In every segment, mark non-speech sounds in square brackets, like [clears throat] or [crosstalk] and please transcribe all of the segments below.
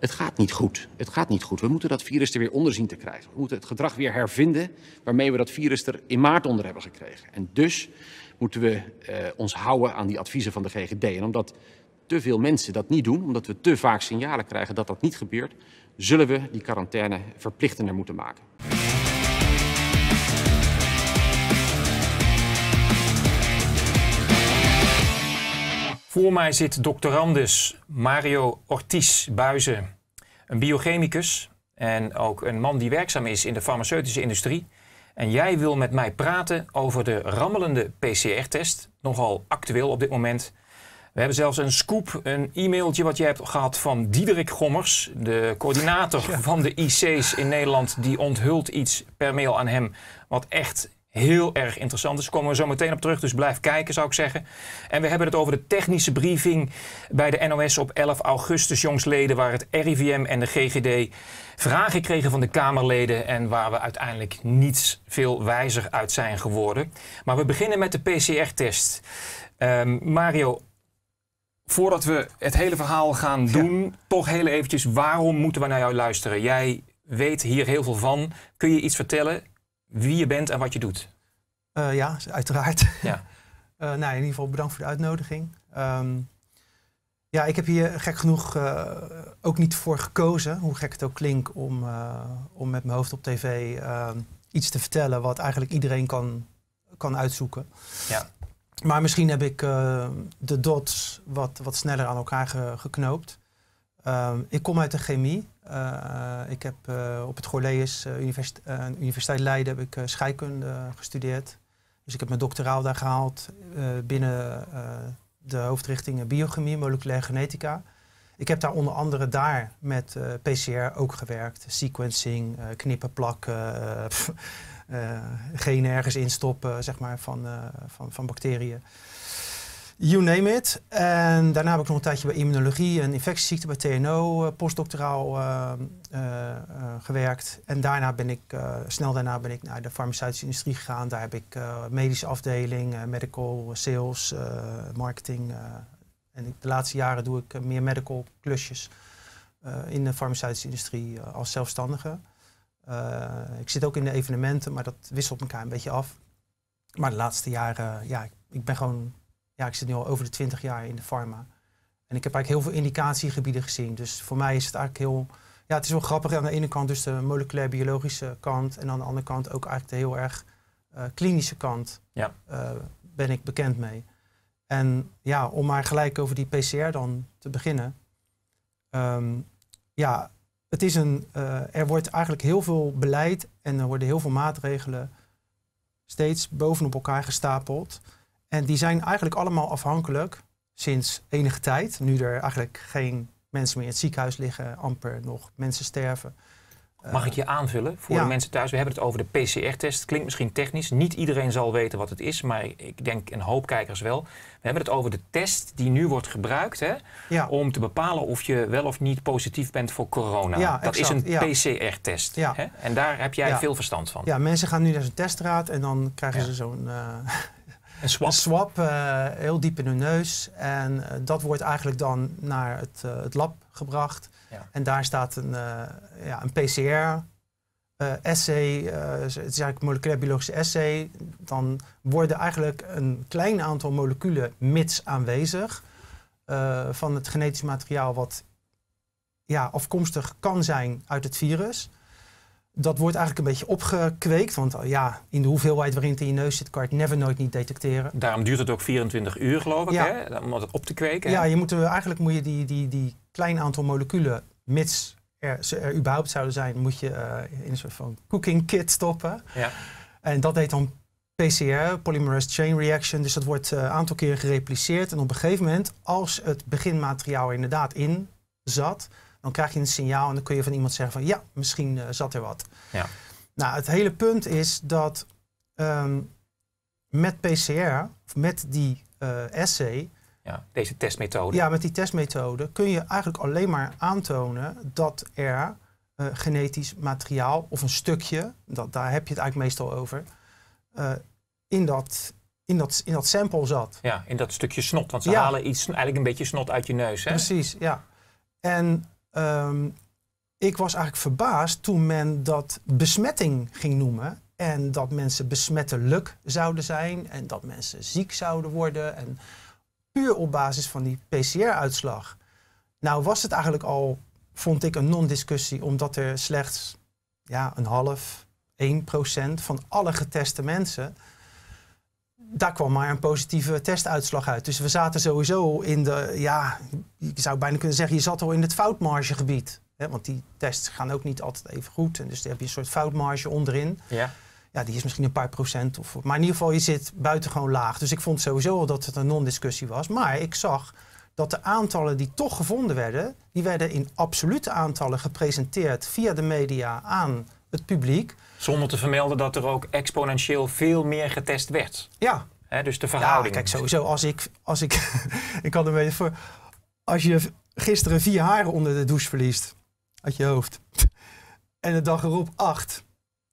Het gaat niet goed. Het gaat niet goed. We moeten dat virus er weer onder zien te krijgen. We moeten het gedrag weer hervinden waarmee we dat virus er in maart onder hebben gekregen. En dus moeten we eh, ons houden aan die adviezen van de GGD. En omdat te veel mensen dat niet doen, omdat we te vaak signalen krijgen dat dat niet gebeurt, zullen we die quarantaine verplichtender moeten maken. Voor mij zit doctorandus Mario Ortiz Buizen, een biochemicus en ook een man die werkzaam is in de farmaceutische industrie. En jij wil met mij praten over de rammelende PCR-test, nogal actueel op dit moment. We hebben zelfs een scoop, een e-mailtje wat jij hebt gehad van Diederik Gommers, de coördinator van de IC's in Nederland. Die onthult iets per mail aan hem, wat echt Heel erg interessant. Dus komen we zo meteen op terug. Dus blijf kijken, zou ik zeggen. En we hebben het over de technische briefing bij de NOS op 11 augustus, jongsleden, waar het RIVM en de GGD vragen kregen van de Kamerleden en waar we uiteindelijk niets veel wijzer uit zijn geworden. Maar we beginnen met de PCR-test. Ehm, Mario, voordat we het hele verhaal gaan doen, toch heel eventjes, waarom moeten we naar jou luisteren? Jij weet hier heel veel van. Kun je iets vertellen? wie je bent en wat je doet. Eh, ja, uiteraard. Ja. [laughs] Eh, nou, in ieder geval bedankt voor de uitnodiging. Ehm, ja, ik heb hier gek genoeg eh, ook niet voor gekozen, hoe gek het ook klinkt, om, om met mijn hoofd op tv ehm, iets te vertellen wat eigenlijk iedereen kan, kan uitzoeken. Ja. Maar misschien heb ik de dots wat, wat sneller aan elkaar geknoopt. Ehm, ik kom uit de chemie. Eh, ik heb eh, op het Gorleus eh, Universiteit, Leiden heb ik, scheikunde gestudeerd. Dus ik heb mijn doctoraal daar gehaald binnen de hoofdrichting biochemie, moleculaire genetica. Ik heb daar onder andere daar met PCR ook gewerkt. Sequencing, uh, knippen, plakken, uh, genen ergens instoppen zeg maar, van, van, van bacteriën. You name it. En daarna heb ik nog een tijdje bij immunologie en infectieziekten bij TNO eh, postdoctoraal eh, eh, gewerkt. En daarna ben ik, snel daarna ben ik naar de farmaceutische industrie gegaan. Daar heb ik medische afdeling, medical sales, marketing. en de laatste jaren doe ik meer medical klusjes in de farmaceutische industrie als zelfstandige. ik zit ook in de evenementen, maar dat wisselt elkaar een beetje af. Maar de laatste jaren, ja, ik ben gewoon ja, ik zit nu al over de 20 jaar in de farma. En ik heb eigenlijk heel veel indicatiegebieden gezien. Dus voor mij is het eigenlijk heel. Ja, het is wel grappig. Aan de ene kant dus de moleculair biologische kant. En aan de andere kant ook eigenlijk de heel erg eh, klinische kant. Ja. Eh, ben ik bekend mee. En ja, om maar gelijk over die PCR dan te beginnen. Ehm, ja, het is een, eh, er wordt eigenlijk heel veel beleid en er worden heel veel maatregelen steeds bovenop elkaar gestapeld. En die zijn eigenlijk allemaal afhankelijk sinds enige tijd, nu er eigenlijk geen mensen meer in het ziekenhuis liggen, amper nog mensen sterven. Mag ik eh, je aanvullen voor de mensen thuis? We hebben het over de PCR-test. Klinkt misschien technisch. Niet iedereen zal weten wat het is, maar ik denk een hoop kijkers wel. We hebben het over de test die nu wordt gebruikt hè, om te bepalen of je wel of niet positief bent voor corona. dat is een PCR-test. En daar heb jij veel verstand van. Ja, mensen gaan nu naar zo'n testraad en dan krijgen ze zo'n eh, [laughs] Een swap. Een swap, eh, heel diep in hun neus. En eh, dat wordt eigenlijk dan naar het, eh, het lab gebracht. En daar staat een, ja, een PCR. essay, het is eigenlijk een moleculair biologische essay. Dan worden eigenlijk een klein aantal moleculen mits aanwezig van het genetisch materiaal wat ja, afkomstig kan zijn uit het virus dat wordt eigenlijk een beetje opgekweekt. Want eh, ja, in de hoeveelheid waarin het in je neus zit, kan je het never nooit niet detecteren. Daarom duurt het ook 24 uur, geloof ik, hè? om dat op te kweken. Hè? Ja, je moet, eh, eigenlijk moet je die, die, die klein aantal moleculen, mits er, ze er überhaupt zouden zijn, moet je eh, in een soort van cooking kit stoppen. Ja. En dat heet dan PCR, Polymerase Chain Reaction. Dus dat wordt een aantal keren gerepliceerd. En op een gegeven moment, als het beginmateriaal inderdaad in zat dan krijg je een signaal en dan kun je van iemand zeggen van ja, misschien eh, zat er wat. Ja. Nou, het hele punt is dat ehm, met PCR, of met die uh, essay. Ja, deze testmethode. Ja, met die testmethode kun je eigenlijk alleen maar aantonen dat er eh, genetisch materiaal of een stukje, dat, daar heb je het eigenlijk meestal over, in, dat, in, dat, in dat sample zat. Ja, in dat stukje snot, want ze halen iets, eigenlijk een beetje snot uit je neus. Hè? Precies, ja. En Ehm, ik was eigenlijk verbaasd toen men dat besmetting ging noemen. En dat mensen besmettelijk zouden zijn. En dat mensen ziek zouden worden. En puur op basis van die PCR-uitslag. Nou was het eigenlijk al, vond ik, een non-discussie. Omdat er slechts ja, een half, 1% van alle geteste mensen daar kwam maar een positieve testuitslag uit. Dus we zaten sowieso in de, ja, ik zou bijna kunnen zeggen, je zat al in het foutmargegebied. Hè? Want die tests gaan ook niet altijd even goed. En dus heb je een soort foutmarge onderin. Ja. Ja, die is misschien een paar procent. Of, maar in ieder geval, je zit buitengewoon laag. Dus ik vond sowieso al dat het een non-discussie was. Maar ik zag dat de aantallen die toch gevonden werden, die werden in absolute aantallen gepresenteerd via de media aan het publiek. Zonder te vermelden dat er ook exponentieel veel meer getest werd. Ja. dus de verhouding. Ja, kijk, sowieso als ik... Als ik, [laughs] ik had een beetje voor... Als je gisteren vier haren onder de douche verliest uit je hoofd. [laughs] en de dag erop acht.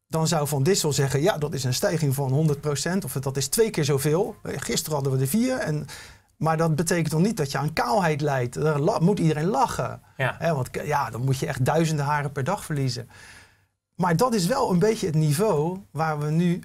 Dan zou Van Dissel zeggen, ja, dat is een stijging van 100%. Of dat is twee keer zoveel. Eh, gisteren hadden we er vier en maar dat betekent nog niet dat je aan kaalheid leidt. Daar moet iedereen lachen. Ja. want ja, dan moet je echt duizenden haren per dag verliezen. Maar dat is wel een beetje het niveau waar we nu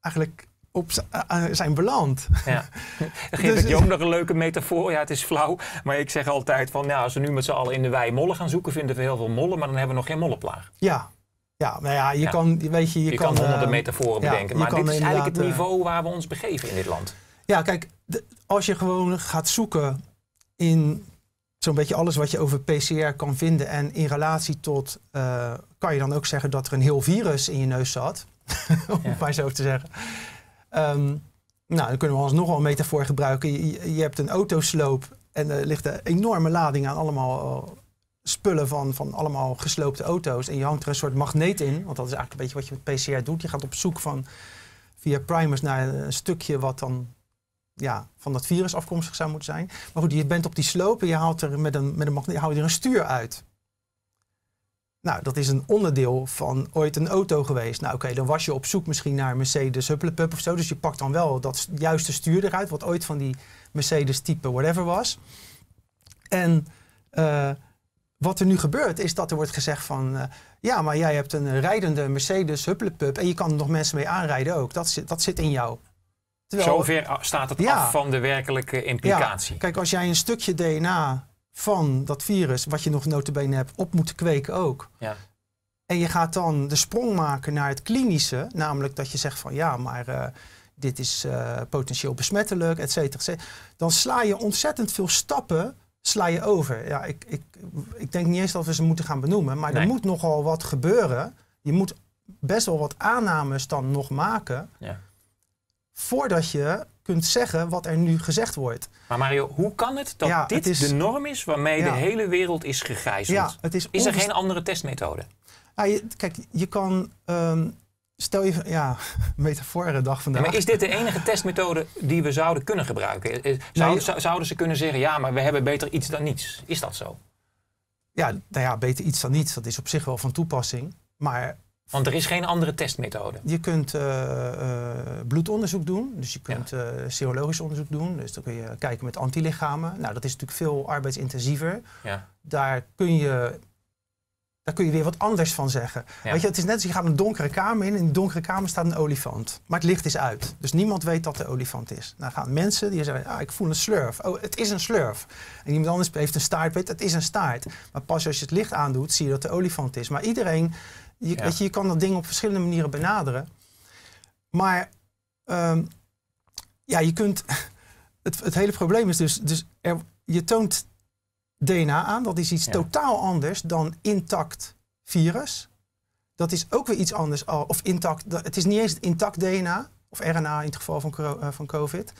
eigenlijk op eh, eh, zijn beland. Ja. [laughs] Dan geef ik dus- je ook nog een leuke metafoor. Ja, het is flauw. Maar ik zeg altijd van, nou, als we nu met z'n allen in de wei mollen gaan zoeken, vinden we heel veel mollen, maar dan hebben we nog geen mollenplaag. Ja, ja, nou ja, je kan, weet je, je, je kan, honderden ehm, metaforen bedenken, maar dit is eigenlijk het eh, niveau waar we ons begeven in dit land. Ja, kijk, als je gewoon gaat zoeken in zo'n beetje alles wat je over PCR kan vinden en in relatie tot kan je dan ook zeggen dat er een heel virus in je neus zat. [laughs] Om maar zo te zeggen. Ehm, nou, dan kunnen we alsnog wel een metafoor gebruiken. Je, je hebt een autosloop en er ligt een enorme lading aan allemaal eh, spullen van, van allemaal gesloopte auto's. En je hangt er een soort magneet in. Want dat is eigenlijk een beetje wat je met PCR doet. Je gaat op zoek van, via primers naar een stukje wat dan ja, van dat virus afkomstig zou moeten zijn. Maar goed, je bent op die sloop en je haalt er met een, met een magneet haal je er een stuur uit. Nou, dat is een onderdeel van ooit een auto geweest. Nou, oké, dan was je op zoek misschien naar Mercedes Hupplepup of zo. Dus je pakt dan wel dat juiste stuur eruit, wat ooit van die Mercedes type whatever was. En eh, wat er nu gebeurt, is dat er wordt gezegd van... Eh, ja, maar jij hebt een rijdende Mercedes Hupplepup en je kan er nog mensen mee aanrijden ook. Dat, zit, dat zit in jou. Terwijl, Zover ah, staat het af van de werkelijke implicatie. Ja, kijk, als jij een stukje DNA van dat virus, wat je nog notabene hebt, op moeten kweken ook. Ja. En je gaat dan de sprong maken naar het klinische, namelijk dat je zegt van ja, maar eh, dit is eh, potentieel besmettelijk, et cetera. Dan sla je ontzettend veel stappen sla je over. Ja, ik, ik, ik denk niet eens dat we ze moeten gaan benoemen, maar er moet nogal wat gebeuren. Je moet best wel wat aannames dan nog maken. Ja. Voordat je kunt zeggen wat er nu gezegd wordt. Maar Mario, hoe kan het dat dit de norm is waarmee de hele wereld is gegijzeld? Ja, het is, is er geen andere testmethode? Nou, kijk, je kan... Ehm, stel je... Ja, [laughs] metaforen dag vandaag. maar is dit de enige testmethode die we zouden kunnen gebruiken? Eh, eh, zou, zouden ze kunnen zeggen, ja, maar we hebben beter iets dan niets? Is dat zo? Ja, nou ja, beter iets dan niets. Dat is op zich wel van toepassing. Maar want er is geen andere testmethode. Je kunt eh, eh, bloedonderzoek doen, dus je kunt ja. Eh, serologisch onderzoek doen. Dus dan kun je kijken met antilichamen. Nou, dat is natuurlijk veel arbeidsintensiever. Ja. Daar, kun je, daar kun je weer wat anders van zeggen. Weet je, het is net als je gaat een donkere kamer in. En in de donkere kamer staat een olifant. Maar het licht is uit. Dus niemand weet dat de olifant is. Nou gaan mensen die zeggen, ah, ik voel een slurf. Oh, het is een slurf. En iemand anders heeft een staart, weet het is een staart. Maar pas als je het licht aandoet, zie je dat de olifant is. Maar iedereen je, je, je kan dat ding op verschillende manieren benaderen. Maar ehm, ja, je kunt. [laughs] Het, het hele probleem is dus, dus er, je toont DNA aan, dat is iets totaal anders dan intact virus. Dat is ook weer iets anders. Of intact, het is niet eens intact DNA, of RNA in het geval van, eh, van COVID.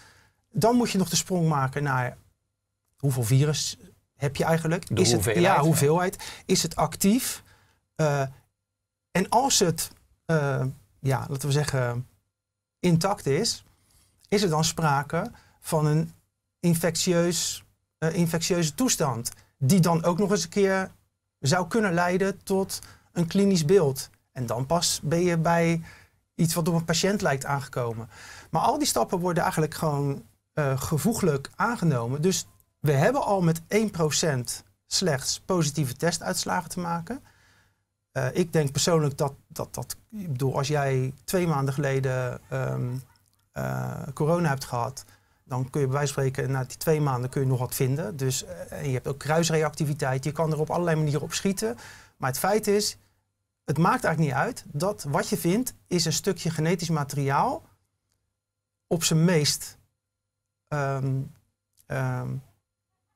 Dan moet je nog de sprong maken naar hoeveel virus heb je eigenlijk? is hoeveelheid. Het, ja, hoeveelheid. Is het actief? Eh, en als het, eh, ja, laten we zeggen, intact is, is er dan sprake van een infectieus, eh, infectieuze toestand. Die dan ook nog eens een keer zou kunnen leiden tot een klinisch beeld. En dan pas ben je bij iets wat op een patiënt lijkt aangekomen. Maar al die stappen worden eigenlijk gewoon uh, gevoeglijk aangenomen. Dus we hebben al met 1% slechts positieve testuitslagen te maken. Eh, ik denk persoonlijk dat, dat, dat, ik bedoel, als jij twee maanden geleden ehm, eh, corona hebt gehad, dan kun je bij wijze van spreken, na die twee maanden kun je nog wat vinden. Dus uh, je hebt ook kruisreactiviteit, je kan er op allerlei manieren op schieten. Maar het feit is, het maakt eigenlijk niet uit dat wat je vindt, is een stukje genetisch materiaal op zijn meest, ehm, ehm,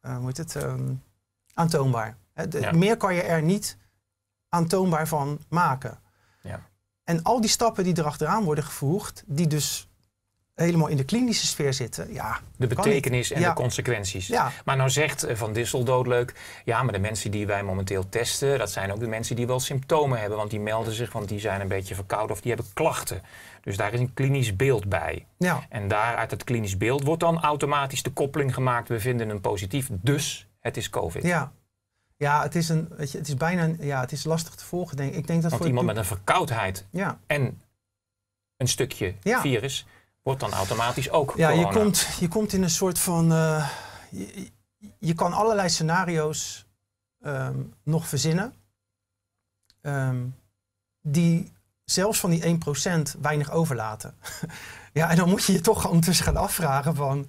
hoe heet het, aantoonbaar. Meer kan je er niet aantoonbaar van maken. Ja. En al die stappen die erachteraan worden gevoegd, die dus helemaal in de klinische sfeer zitten. Ja, de betekenis en de consequenties. Maar nou zegt eh, Van Dissel doodleuk... ja, maar de mensen die wij momenteel testen... dat zijn ook de mensen die wel symptomen hebben. Want die melden zich, want die zijn een beetje verkouden of die hebben klachten. Dus daar is een klinisch beeld bij. Ja. En daar uit het klinisch beeld wordt dan automatisch de koppeling gemaakt... we vinden een positief, dus het is COVID. Ja, ja, het is, een, weet je, het is bijna ja, het is lastig te volgen. Denk ik. denk dat Want voor iemand met een verkoudheid ja. en een stukje virus wordt dan automatisch ook. Ja, Je, komt, je komt in een soort van. Eh, je, kan allerlei scenario's ehm, nog verzinnen. Ehm, die zelfs van die 1% weinig overlaten. [laughs] ja, en dan moet je je toch ondertussen gaan afvragen van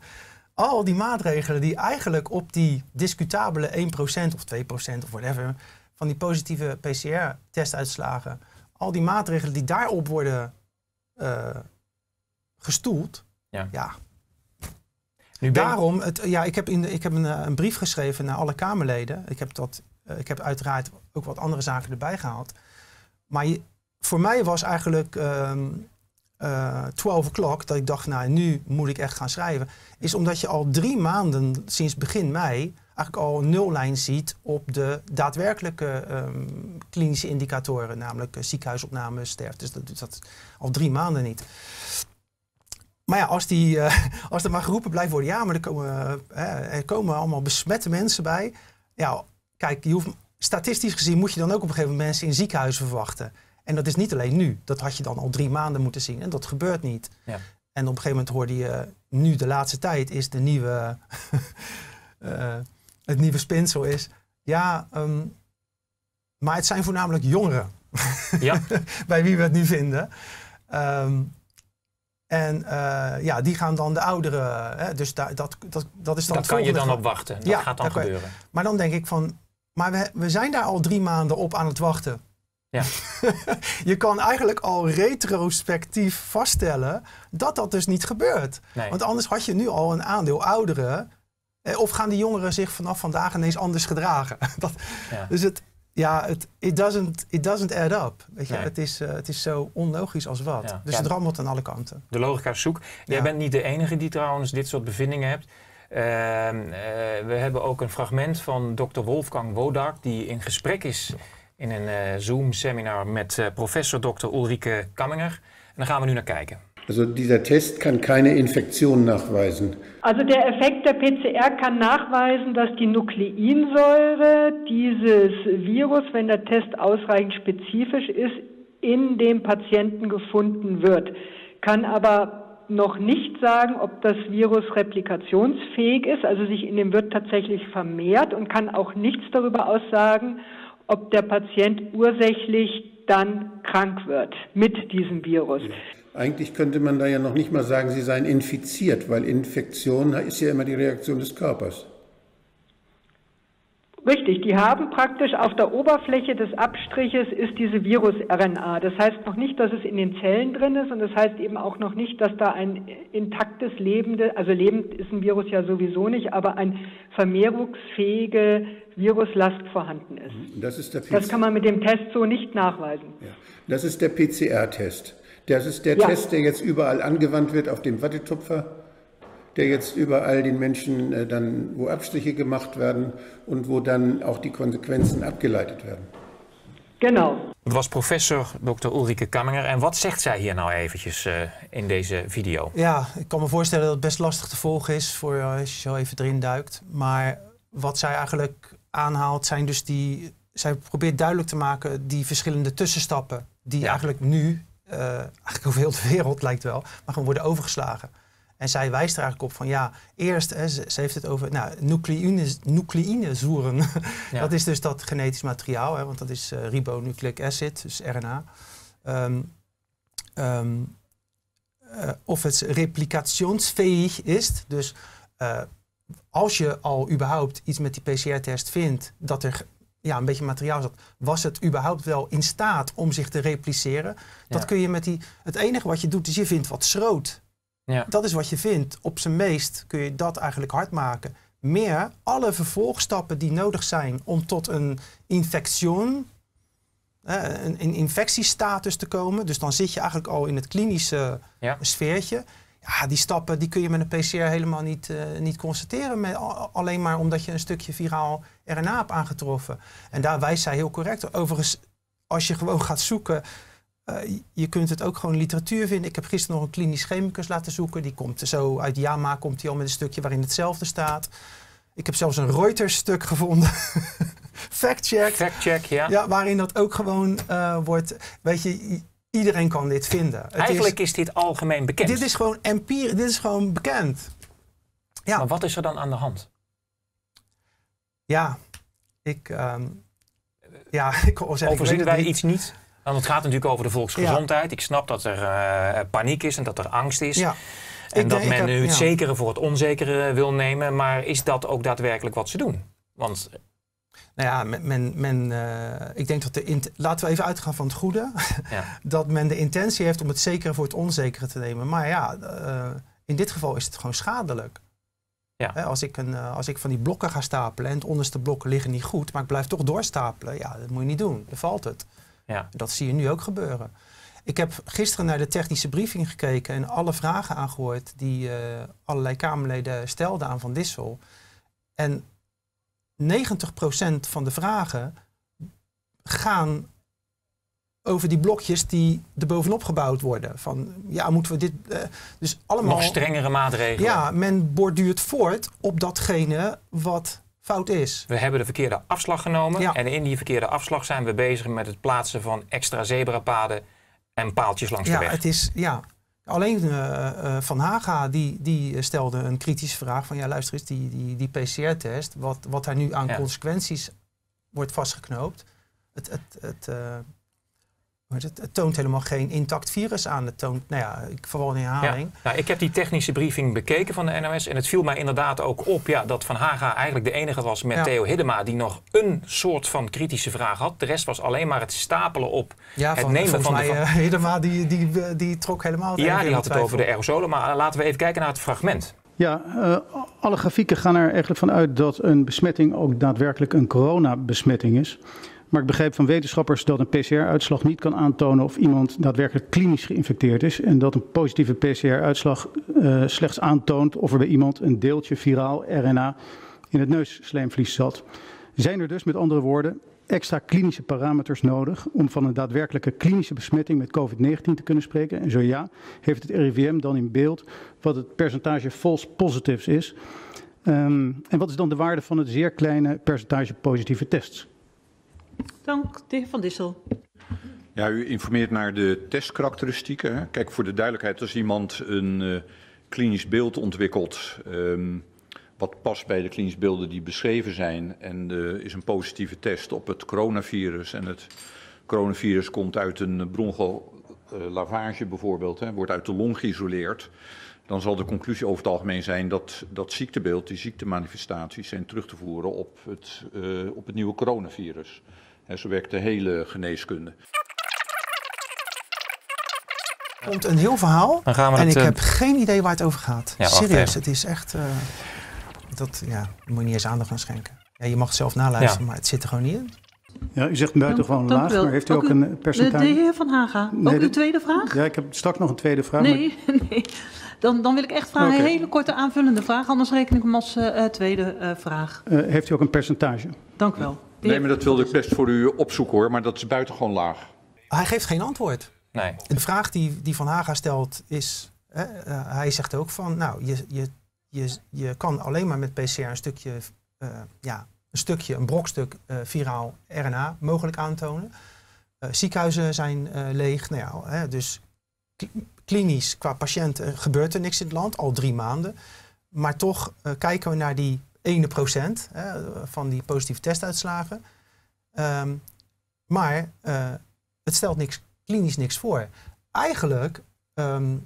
al die maatregelen die eigenlijk op die discutabele 1% of 2% of whatever van die positieve PCR-testuitslagen, al die maatregelen die daarop worden eh, gestoeld, ja. ja. Nu Daarom, het, ja, ik heb, in de, ik heb een, eh, een, brief geschreven naar alle Kamerleden. Ik heb, dat, eh, ik heb uiteraard ook wat andere zaken erbij gehaald. Maar je, voor mij was eigenlijk ehm, uh, eh, 12 o'clock, dat ik dacht, nou nu moet ik echt gaan schrijven, is omdat je al drie maanden sinds begin mei eigenlijk al nullijn ziet op de daadwerkelijke ehm, klinische indicatoren, namelijk uh, eh, ziekenhuisopname, sterft. Dus dat doet dat al drie maanden niet. Maar ja, als, die, eh, [laughs] als er maar geroepen blijft worden, ja, maar er komen, er komen allemaal besmette mensen bij. Ja, kijk, je hoeft, statistisch gezien moet je dan ook op een gegeven moment mensen in ziekenhuizen verwachten. En dat is niet alleen nu. Dat had je dan al drie maanden moeten zien. En dat gebeurt niet. Ja. En op een gegeven moment hoorde je, nu de laatste tijd is de nieuwe, [laughs] eh, het nieuwe spinsel is, ja, ehm, maar het zijn voornamelijk jongeren. [laughs] ja. Bij wie we het nu vinden. Ehm, en eh, ja, die gaan dan de ouderen. Hè, dus dat, dat, dat is dan. Daar kan je dan op wachten. Dat ja, gaat dan gebeuren. maar dan denk ik van. Maar we, we zijn daar al drie maanden op aan het wachten. Ja. [laughs] je kan eigenlijk al retrospectief vaststellen dat dat dus niet gebeurt. Want anders had je nu al een aandeel ouderen. Eh, of gaan die jongeren zich vanaf vandaag ineens anders gedragen? [laughs] dat, Dus het, ja, het it doesn't, it doesn't add up. Het, is, eh, het is zo onlogisch als wat. Dus het rammelt aan alle kanten. De logica is zoek. Jij bent niet de enige die trouwens dit soort bevindingen hebt. Ehm, eh, we hebben ook een fragment van dokter Wolfgang Wodak, die in gesprek is in een eh, Zoom-seminar met eh, professor Dr. Ulrike Kamminger. En daar gaan we nu naar kijken. Also dieser Test kann keine Infektion nachweisen. Also der Effekt der PCR kann nachweisen, dass die Nukleinsäure dieses Virus, wenn der Test ausreichend spezifisch ist, in dem Patienten gefunden wird. Kann aber noch nicht sagen, ob das Virus replikationsfähig ist, also sich in dem Wirt tatsächlich vermehrt und kann auch nichts darüber aussagen, ob der Patient ursächlich dann krank wird mit diesem Virus. Eigentlich könnte man da ja noch nicht mal sagen, sie seien infiziert, weil Infektion ist ja immer die Reaktion des Körpers. Richtig, die haben praktisch auf der Oberfläche des Abstriches ist diese Virus-RNA. Das heißt noch nicht, dass es in den Zellen drin ist und das heißt eben auch noch nicht, dass da ein intaktes lebende, also lebend ist ein Virus ja sowieso nicht, aber ein vermehrungsfähige Viruslast vorhanden ist. Mhm, das, ist der PC das kann man mit dem Test so nicht nachweisen. Ja. Das ist der PCR-Test. Das ist der ja. Test, der jetzt überall angewandt wird auf dem Wattetupfer der jetzt überall den Menschen äh, dann, wo Abstriche gemacht werden en wo dan ook die Konsequenzen abgeleitet werden. Genau. Het was professor Dr. Ulrike Kamminger. En wat zegt zij hier nou eventjes eh, in deze video? Ja, ik kan me voorstellen dat het best lastig te volgen is voor, eh, als je zo even erin duikt. Maar wat zij eigenlijk aanhaalt zijn dus die... Zij probeert duidelijk te maken die verschillende tussenstappen... die eigenlijk nu, eh, eigenlijk over heel de wereld lijkt wel, maar gewoon worden overgeslagen. En zij wijst er eigenlijk op van ja, eerst, ze, heeft het over nou, nucleïne, nucleïnezoeren. [laughs] Dat is dus dat genetisch materiaal, hè, want dat is uh, ribonucleic acid, dus RNA. Ehm, ehm, eh, of het replicationsfähig is, dus eh, als je al überhaupt iets met die PCR-test vindt, dat er ja, een beetje materiaal zat, was het überhaupt wel in staat om zich te repliceren? Dat kun je met die. Het enige wat je doet, is je vindt wat schroot. Ja. Dat is wat je vindt. Op zijn meest kun je dat eigenlijk hard maken. Meer alle vervolgstappen die nodig zijn om tot een infectie een, infectiestatus te komen. Dus dan zit je eigenlijk al in het klinische sfeertje. Ja, die stappen die kun je met een PCR helemaal niet, eh, niet constateren. Met, alleen maar omdat je een stukje viraal RNA hebt aangetroffen. En daar wijst zij heel correct. Overigens, als je gewoon gaat zoeken eh, je kunt het ook gewoon literatuur vinden. Ik heb gisteren nog een klinisch chemicus laten zoeken. Die komt zo uit JAMA, komt hij al met een stukje waarin hetzelfde staat. Ik heb zelfs een Reuters-stuk gevonden. [laughs] Fact-check. Fact-check, ja. ja. Waarin dat ook gewoon eh, wordt... Weet je, iedereen kan dit vinden. Eigenlijk is, dit algemeen bekend. Dit is gewoon empirisch. dit is gewoon bekend. Ja. Maar wat is er dan aan de hand? Ja, ik... Um, ja, [laughs] ik, Overzien wij iets niet? Want het gaat natuurlijk over de volksgezondheid. Ik snap dat eh, er paniek is en dat er angst is. Ja. En dat men nu het zekere voor het onzekere wil nemen. Maar is dat ook daadwerkelijk wat ze doen? Want nou ja, men, men, eh, ik denk dat de. Laten we even uitgaan van het goede. Ja. [laughs] dat men de intentie heeft om het zekere voor het onzekere te nemen. Maar ja, eh, in dit geval is het gewoon schadelijk. Ja. Hè, als, ik een, als ik van die blokken ga stapelen en het onderste blokken liggen niet goed, maar ik blijf toch doorstapelen, ja, dat moet je niet doen. Dan valt het. Ja. Dat zie je nu ook gebeuren. Ik heb gisteren naar de technische briefing gekeken en alle vragen aangehoord die eh, allerlei Kamerleden stelden aan Van Dissel. En 90% van de vragen gaan over die blokjes die er bovenop gebouwd worden. Van ja, moeten we dit. Eh, dus allemaal. Nog strengere maatregelen. Ja, men borduurt voort op datgene wat fout is. We hebben de verkeerde afslag genomen. En in die verkeerde afslag zijn we bezig met het plaatsen van extra zebrapaden en paaltjes langs de weg. Het is, ja, alleen eh, eh, Van Haga die, die eh, stelde een kritische vraag van ja luister eens die, die, die PCR-test, wat, wat daar nu aan consequenties wordt vastgeknoopt. Het, het, het, het, het, toont helemaal geen intact virus aan. Het toont, nou ja, ik vooral een herhaling. Ja. Nou, ik heb die technische briefing bekeken van de NOS. En het viel mij inderdaad ook op ja, dat Van Haga eigenlijk de enige was met Theo Hiddema... die nog een soort van kritische vraag had. De rest was alleen maar het stapelen op ja, het van, nemen van de... Uh, Hiddema die, die, die trok helemaal... Ja, die had het over de aerosolen. Maar eh, laten we even kijken naar het fragment. Ja, eh, alle grafieken gaan er eigenlijk vanuit dat een besmetting ook daadwerkelijk een coronabesmetting is. Maar ik begrijp van wetenschappers dat een PCR-uitslag niet kan aantonen of iemand daadwerkelijk klinisch geïnfecteerd is. En dat een positieve PCR-uitslag eh, slechts aantoont of er bij iemand een deeltje viraal RNA in het neusslijmvlies zat. Zijn er dus met andere woorden extra klinische parameters nodig om van een daadwerkelijke klinische besmetting met COVID-19 te kunnen spreken? En zo ja, heeft het RIVM dan in beeld wat het percentage false positives is? Ehm, en wat is dan de waarde van het zeer kleine percentage positieve tests? Dank, de heer Van Dissel. Ja, u informeert naar de testkarakteristieken. Kijk, voor de duidelijkheid, als iemand een eh, klinisch beeld ontwikkelt... Ehm, wat past bij de klinisch beelden die beschreven zijn... en eh, is een positieve test op het coronavirus... en het coronavirus komt uit een broncholavage eh, bijvoorbeeld... Hè, wordt uit de long geïsoleerd... dan zal de conclusie over het algemeen zijn dat dat ziektebeeld... die ziektemanifestaties zijn terug te voeren op het, op het nieuwe coronavirus... Zo werkt de hele geneeskunde. Komt een heel verhaal en ik eh, heb geen idee waar het over gaat. Serieus, het is echt... Uh, dat ja, moet je niet eens aandacht aan schenken. Ja, je mag het zelf naluisteren, maar het zit er gewoon niet in. Ja, u zegt buitengewoon dan, laag, maar heeft u ook, een eh, percentage? De, heer Van Haga, nee, ook de, tweede vraag? Ja, ik heb straks nog een tweede vraag. Nee, [laughs] nee. Dan, dan wil ik echt vragen, een hele korte aanvullende vraag, anders reken ik hem als tweede vraag. heeft u ook een percentage? Dank u wel. Nee, maar dat wilde ik best voor u opzoeken hoor, maar dat is buitengewoon laag. Hij geeft geen antwoord. Nee. de vraag die, die Van Haga stelt is, hè, eh, hij zegt ook van, nou, je, je, je, je kan alleen maar met PCR een stukje, eh, ja, een stukje, een brokstuk eh, viraal RNA mogelijk aantonen. ziekenhuizen zijn leeg, nou ja, hè, dus klinisch qua patiënt gebeurt er niks in het land, al drie maanden. Maar toch kijken we naar die ene procent van die positieve testuitslagen. Ehm, maar eh, het stelt niks, klinisch niks voor. Eigenlijk ehm,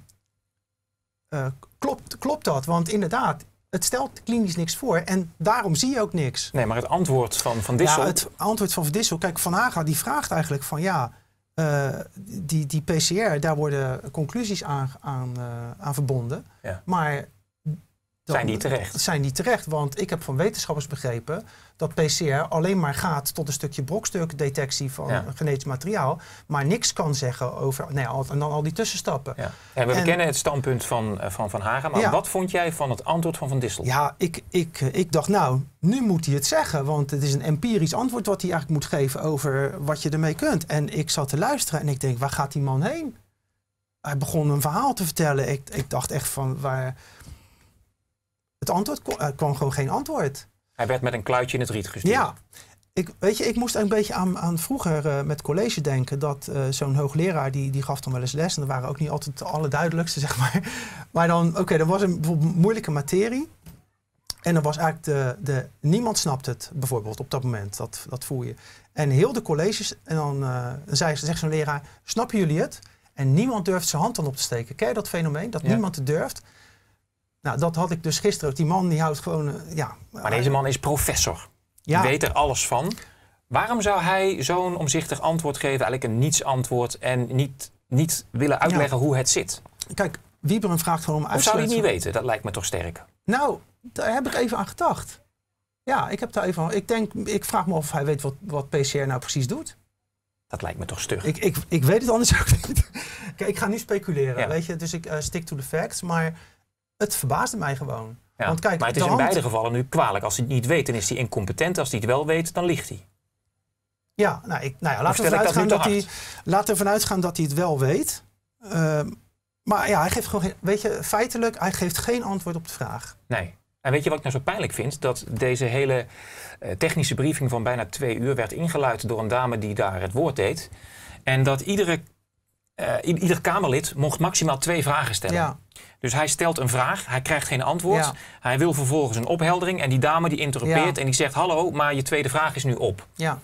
eh, klopt, klopt dat, want inderdaad, het stelt klinisch niks voor en daarom zie je ook niks. Nee, maar het antwoord van Van Dissel... Ja, het antwoord van Van Dissel... Kijk, Van Aga die vraagt eigenlijk van ja, eh, die, die PCR, daar worden conclusies aan, aan, verbonden. Maar dan zijn die terecht? Zijn die terecht? Want ik heb van wetenschappers begrepen dat PCR alleen maar gaat tot een stukje brokstuk detectie van genetisch materiaal, maar niks kan zeggen over. Nee, en dan al die tussenstappen. Ja. En we bekennen kennen het standpunt van, eh, van Van Hagen, maar wat vond jij van het antwoord van Van Dissel? Ja, ik, ik, eh, ik dacht, nou, nu moet hij het zeggen, want het is een empirisch antwoord wat hij eigenlijk moet geven over wat je ermee kunt. En ik zat te luisteren en ik denk, waar gaat die man heen? Hij begon een verhaal te vertellen. Ik, ik dacht echt van waar antwoord kon, eh, kwam gewoon geen antwoord. Hij werd met een kluitje in het riet gestuurd. Ja. Ik, weet je, ik moest een beetje aan, aan vroeger eh, met college denken. Dat uh, zo'n hoogleraar, die, die gaf dan wel eens les. En dat waren ook niet altijd de allerduidelijkste, [laughs] zeg maar. Maar dan, oké, okay, was een moeilijke materie. En dan was eigenlijk de, de, niemand snapt het bijvoorbeeld op dat moment. Dat, dat voel je. En heel de colleges, en dan, uh, zei, zegt zo'n leraar, snappen jullie het? En niemand durft zijn hand dan op te steken. Ken je dat fenomeen? Dat niemand het durft. Nou, dat had ik dus gisteren. Die man die houdt gewoon. Eh, ja, maar deze man is professor. Ja. weet er alles van. Waarom zou hij zo'n omzichtig antwoord geven, eigenlijk een niets-antwoord, en niet, niet willen nou, uitleggen hoe het zit? Kijk, Wieberen vraagt gewoon om uitsluitsel. Of zou hij niet weten? Dat lijkt me toch sterk. Nou, daar heb ik even aan gedacht. Ja, ik heb daar even Ik denk, ik vraag me of hij weet wat, wat PCR nou precies doet. Dat lijkt me toch stug. Ik, ik, ik weet het anders ook niet. [laughs] Kijk, ik ga nu speculeren, weet je. Dus ik uh, stick to the facts. Maar het verbaasde mij gewoon. Ja, Want kijk, maar het is in beide gevallen nu kwalijk. Als hij het niet weet, dan is hij incompetent. Als hij het wel weet, dan ligt hij. Ja, nou, ik, nou ja, laten we uitgaan dat, hij, laten vanuit dat hij het wel weet. Ehm, maar ja, hij geeft gewoon, weet je, feitelijk, hij geeft geen antwoord op de vraag. Nee. En weet je wat ik nou zo pijnlijk vind? Dat deze hele eh, technische briefing van bijna twee uur werd ingeluid door een dame die daar het woord deed. En dat iedere eh, ieder Kamerlid mocht maximaal twee vragen stellen. Dus hij stelt een vraag, hij krijgt geen antwoord. Hij wil vervolgens een opheldering. En die dame die interrupeert en die zegt: Hallo, maar je tweede vraag is nu op. Ja.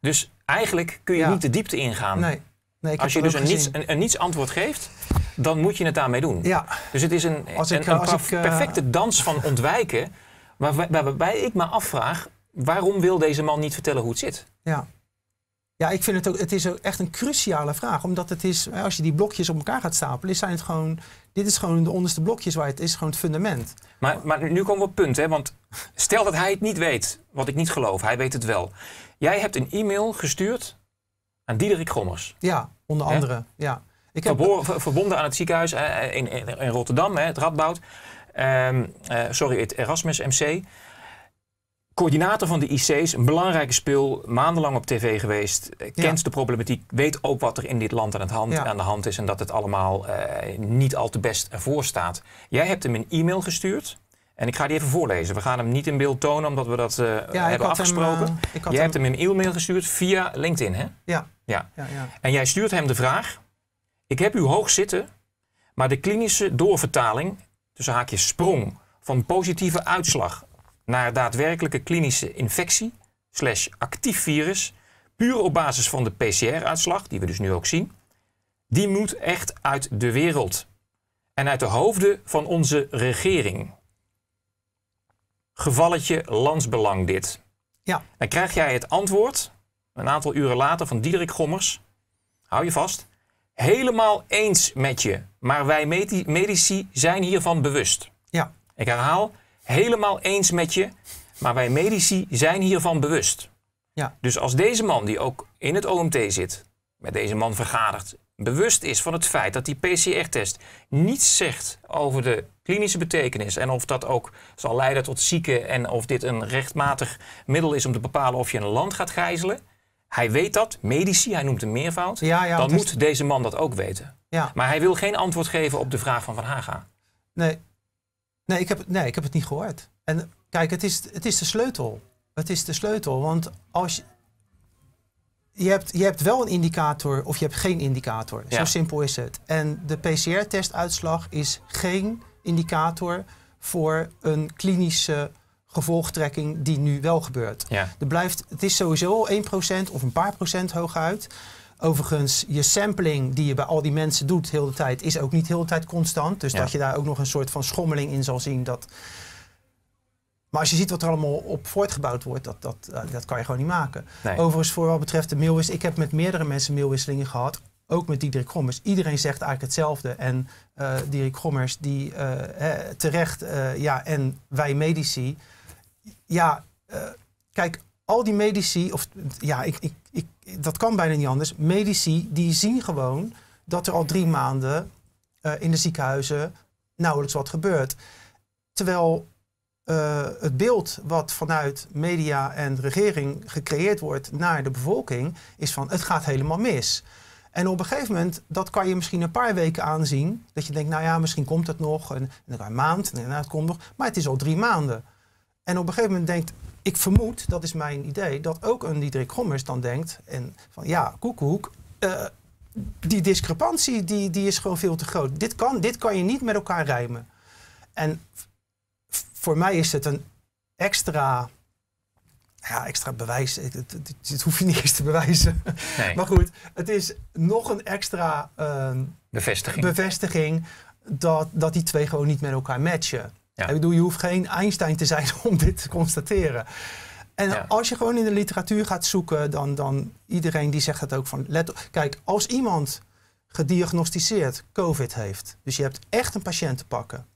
Dus eigenlijk kun je niet de diepte ingaan. Nee. Nee, als je dus een niets, een, niets, antwoord geeft, dan moet je het daarmee doen. Ja. Dus het is een, als ik, een, eh, eh, perfecte dans van ontwijken, waarbij, waarbij ik me afvraag: waarom wil deze man niet vertellen hoe het zit? Ja. Ja, ik vind het ook, het is ook echt een cruciale vraag. Omdat het is, als je die blokjes op elkaar gaat stapelen, zijn het gewoon, dit is gewoon de onderste blokjes waar het is, gewoon het fundament. Maar, maar nu komen we op het punt, hè? want stel dat hij het niet weet, wat ik niet geloof, hij weet het wel. Jij hebt een e-mail gestuurd aan Diederik Gommers. Ja, onder andere, ja. Ik heb... verbonden aan het ziekenhuis eh, eh, in, in, Rotterdam, hè, het Radboud. Ehm, eh, sorry, het Erasmus MC coördinator van de IC's, een belangrijke speel, maandenlang op tv geweest, eh, kent de problematiek, weet ook wat er in dit land aan, hand, aan de hand is en dat het allemaal eh, niet al te best ervoor staat. Jij hebt hem een e-mail gestuurd. En ik ga die even voorlezen. We gaan hem niet in beeld tonen, omdat we dat eh, hebben afgesproken. Jij hebt hem een e-mail gestuurd via LinkedIn, hè? Ja. Ja. En jij stuurt hem de vraag: Ik heb u hoog zitten, maar de klinische doorvertaling, tussen haakjes sprong, van positieve uitslag naar daadwerkelijke klinische infectie slash actief virus, puur op basis van de PCR-uitslag, die we dus nu ook zien, die moet echt uit de wereld en uit de hoofden van onze regering. Gevalletje landsbelang dit. Ja. Dan krijg jij het antwoord, een aantal uren later, van Diederik Gommers. Hou je vast. Helemaal eens met je, maar wij medici zijn hiervan bewust. Ja. Ik herhaal, helemaal eens met je, maar wij medici zijn hiervan bewust. Ja. Dus als deze man, die ook in het OMT zit, met deze man vergadert, bewust is van het feit dat die PCR-test niets zegt over de klinische betekenis en of dat ook zal leiden tot ziekte en of dit een rechtmatig middel is om te bepalen of je een land gaat gijzelen. Hij weet dat, medici, hij noemt een meervoud. Ja, ja, dan moet deze man dat ook weten. Ja. Maar hij wil geen antwoord geven op de vraag van Van Haga. Nee, Nee ik, heb, nee, ik heb het niet gehoord. En kijk, het is, het is de sleutel. Het is de sleutel. Want als je, je, hebt, je hebt wel een indicator of je hebt geen indicator. Zo simpel is het. En de PCR-testuitslag is geen indicator voor een klinische gevolgtrekking die nu wel gebeurt. Ja. blijft, het is sowieso 1% of een paar procent hooguit. Overigens, je sampling die je bij al die mensen doet heel de tijd, is ook niet heel de tijd constant. Dus dat je daar ook nog een soort van schommeling in zal zien. Dat... Maar als je ziet wat er allemaal op voortgebouwd wordt, dat, dat, eh, dat kan je gewoon niet maken. Overigens, voor wat betreft de mailwisseling, ik heb met meerdere mensen mailwisselingen gehad. Ook met Diederik Gommers. Iedereen zegt eigenlijk hetzelfde. En uh, Diederik Gommers, die eh, terecht, ja, en wij medici. Ja, kijk, al die medici, of ja, ik, ik, ik, dat kan bijna niet anders. Medici die zien gewoon dat er al drie maanden eh, in de ziekenhuizen nauwelijks wat gebeurt. Terwijl eh, het beeld wat vanuit media en regering gecreëerd wordt naar de bevolking, is van het gaat helemaal mis. En op een gegeven moment, dat kan je misschien een paar weken aanzien. Dat je denkt, nou ja, misschien komt het nog. En, dan een maand, en komt het komt nog. Maar het is al drie maanden. En op een gegeven moment denkt ik vermoed, dat is mijn idee, dat ook een Diederik Gommers dan denkt... En van ja, koekoek, eh, die discrepantie die, die is gewoon veel te groot. Dit kan, dit kan je niet met elkaar rijmen. En voor mij is het een extra ja, extra bewijs. Dit, hoef je niet eens te bewijzen. Nee. [laughs] maar goed, het is nog een extra ehm, bevestiging. bevestiging, dat, dat die twee gewoon niet met elkaar matchen. Ja. Ik je hoeft geen Einstein te zijn [laughs] om dit te constateren. En als je gewoon in de literatuur gaat zoeken, dan, dan iedereen die zegt het ook van, let op. Kijk, als iemand gediagnosticeerd COVID heeft, dus je hebt echt een patiënt te pakken,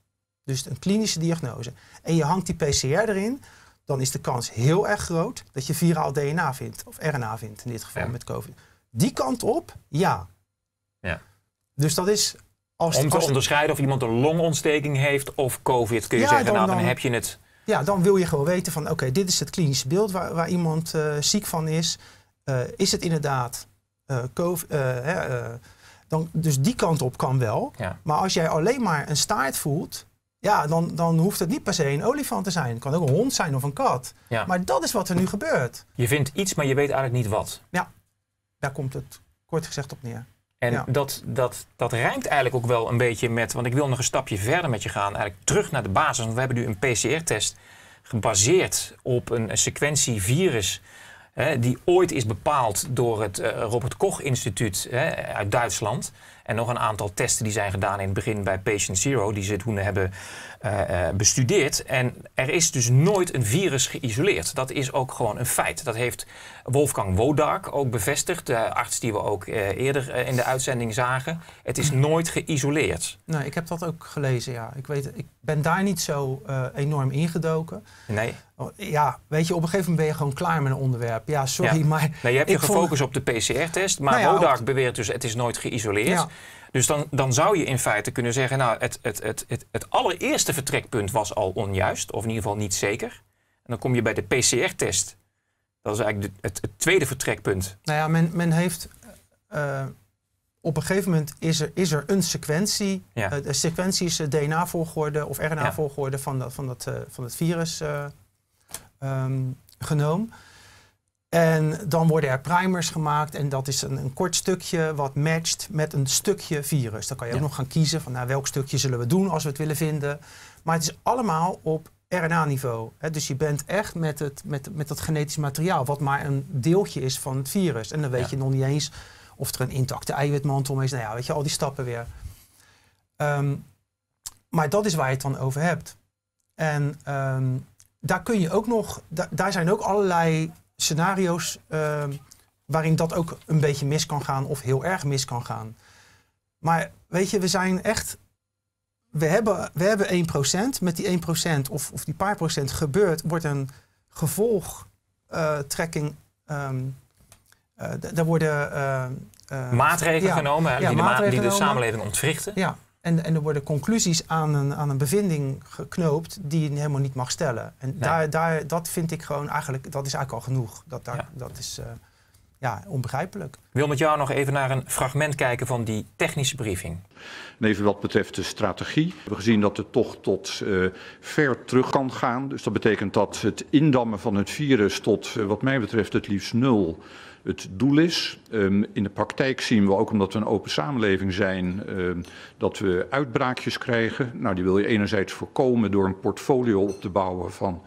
dus een klinische diagnose, en je hangt die PCR erin, dan is de kans heel erg groot dat je viraal DNA vindt, of RNA vindt in dit geval met COVID. Die kant op, ja. ja. Dus dat is om te onderscheiden of iemand een longontsteking heeft of COVID, kun je zeggen, nou, dan, dan, heb je het. Ja, dan wil je gewoon weten van oké, dit is het klinische beeld waar, waar iemand eh, ziek van is. Eh, is het inderdaad eh, COVID? dan, dus die kant op kan wel. Maar als jij alleen maar een staart voelt, ja, dan, dan hoeft het niet per se een olifant te zijn. Het kan ook een hond zijn of een kat. Ja. Maar dat is wat er nu gebeurt. Je vindt iets, maar je weet eigenlijk niet wat. Ja, daar komt het kort gezegd op neer. En dat, dat, dat rijmt eigenlijk ook wel een beetje met, want ik wil nog een stapje verder met je gaan, eigenlijk terug naar de basis. Want we hebben nu een PCR-test gebaseerd op een, sequentie virus hè, die ooit is bepaald door het eh, Robert Koch Instituut uit Duitsland. En nog een aantal testen die zijn gedaan in het begin bij Patient Zero, die ze toen hebben eh, eh, bestudeerd. En er is dus nooit een virus geïsoleerd. Dat is ook gewoon een feit. Dat heeft Wolfgang Wodark ook bevestigd, de arts die we ook eh, eerder in de uitzending zagen. Het is nooit geïsoleerd. Nou, ik heb dat ook gelezen, ja. Ik, weet, ik ben daar niet zo enorm ingedoken. Nee. Oh, ja, weet je, op een gegeven moment ben je gewoon klaar met een onderwerp. Ja, sorry, maar... Nee, je hebt je gefocust op de PCR-test, maar nou Wodark beweert dus het is nooit geïsoleerd. Ja. Dus dan, dan zou je in feite kunnen zeggen, nou, het, het, het, het, het allereerste vertrekpunt was al onjuist, of in ieder geval niet zeker. En dan kom je bij de PCR-test. Dat is eigenlijk de, het, het, tweede vertrekpunt. Nou ja, men, men heeft. Eh, op een gegeven moment is er, is er een sequentie. Eh, de sequentie is eh, DNA-volgorde of RNA-volgorde van, dat, van, dat, van het virus ehm, genomen. En dan worden er primers gemaakt en dat is een, een, kort stukje wat matcht met een stukje virus. Dan kan je ook nog gaan kiezen van nou, welk stukje zullen we doen als we het willen vinden. Maar het is allemaal op RNA-niveau. Dus je bent echt met, het, met, met dat genetisch materiaal, wat maar een deeltje is van het virus. En dan weet je nog niet eens of er een intacte eiwitmantel is. Nou ja, weet je, al die stappen weer. Ehm, maar dat is waar je het dan over hebt. En ehm, daar kun je ook nog, daar zijn ook allerlei scenario's ehm, waarin dat ook een beetje mis kan gaan of heel erg mis kan gaan. Maar weet je, we zijn echt. We hebben, we hebben 1%. Met die 1% of, of die paar procent gebeurt, wordt een gevolgtrekking. Eh, uh, ehm, eh, daar worden. Eh, maatregelen genomen, die, de, die de samenleving ontwrichten. Ja, en, en er worden conclusies aan een, aan een bevinding geknoopt die je helemaal niet mag stellen. En daar, daar, dat vind ik gewoon eigenlijk, dat is eigenlijk al genoeg. Dat, daar, dat is eh, ja, onbegrijpelijk. Ik wil met jou nog even naar een fragment kijken van die technische briefing. even wat betreft de strategie. We hebben gezien dat het toch tot eh, ver terug kan gaan. Dus dat betekent dat het indammen van het virus tot, eh, wat mij betreft, het liefst nul het doel is. Ehm, in de praktijk zien we ook omdat we een open samenleving zijn ehm, dat we uitbraakjes krijgen. Nou, die wil je enerzijds voorkomen door een portfolio op te bouwen van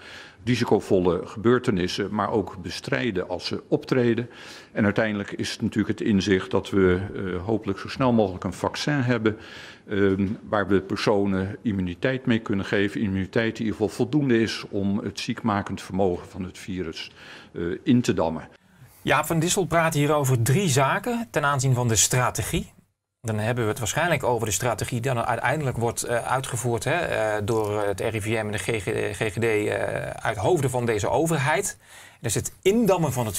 risicovolle gebeurtenissen, maar ook bestrijden als ze optreden. En uiteindelijk is het natuurlijk het inzicht dat we eh, hopelijk zo snel mogelijk een vaccin hebben ehm, waar we personen immuniteit mee kunnen geven. Immuniteit die in ieder geval voldoende is om het ziekmakend vermogen van het virus eh, in te dammen. Ja, van Dissel praat hier over drie zaken ten aanzien van de strategie. Dan hebben we het waarschijnlijk over de strategie die dan uiteindelijk wordt eh, uitgevoerd hè, eh, door eh, het RIVM en de GGD uit hoofden van deze overheid. is het indammen van het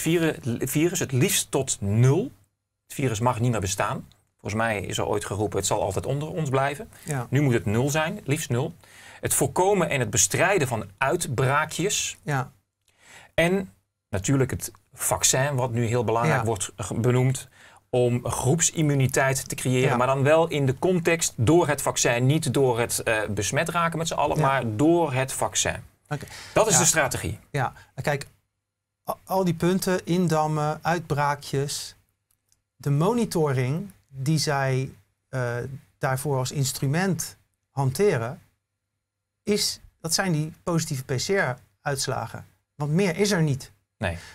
virus, het liefst tot nul. Het virus mag niet meer bestaan. Volgens mij is er ooit geroepen, het zal altijd onder ons blijven. Nu moet het nul zijn, liefst nul. Het voorkomen en het bestrijden van uitbraakjes. Ja. En natuurlijk het vaccin, wat nu heel belangrijk wordt benoemd, om groepsimmuniteit te creëren. Maar dan wel in de context door het vaccin. Niet door het eh, besmet raken met z'n allen, maar door het vaccin. Dat is de strategie. Ja, kijk, al die punten, indammen, uitbraakjes. De monitoring die zij eh, daarvoor als instrument hanteren, is, dat zijn die positieve PCR-uitslagen. Want meer is er niet.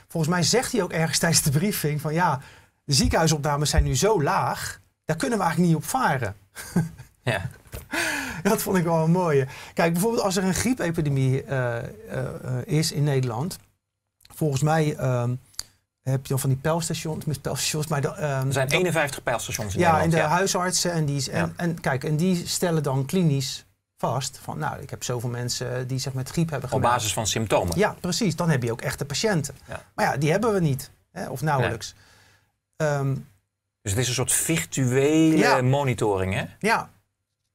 Volgens mij zegt hij ook ergens tijdens de briefing van ja, de ziekenhuisopnames zijn nu zo laag, daar kunnen we eigenlijk niet op varen. [laughs] ja. Dat vond ik wel een mooie. Kijk, bijvoorbeeld als er een griepepidemie eh, eh, eh, is in Nederland, volgens mij ehm, heb je dan van die pijlstations, met pijlstations. Ehm, er zijn 51 pijlstations in ja, Nederland. En de ja, en de huisartsen en die... En, en, kijk, en die stellen dan klinisch vast van, nou, ik heb zoveel mensen die zich met griep hebben gemeld. Op basis van symptomen? Ja, precies. Dan heb je ook echte patiënten. Maar ja, die hebben we niet, hè, of nauwelijks. Ehm, dus het is een soort virtuele monitoring, hè? Ja.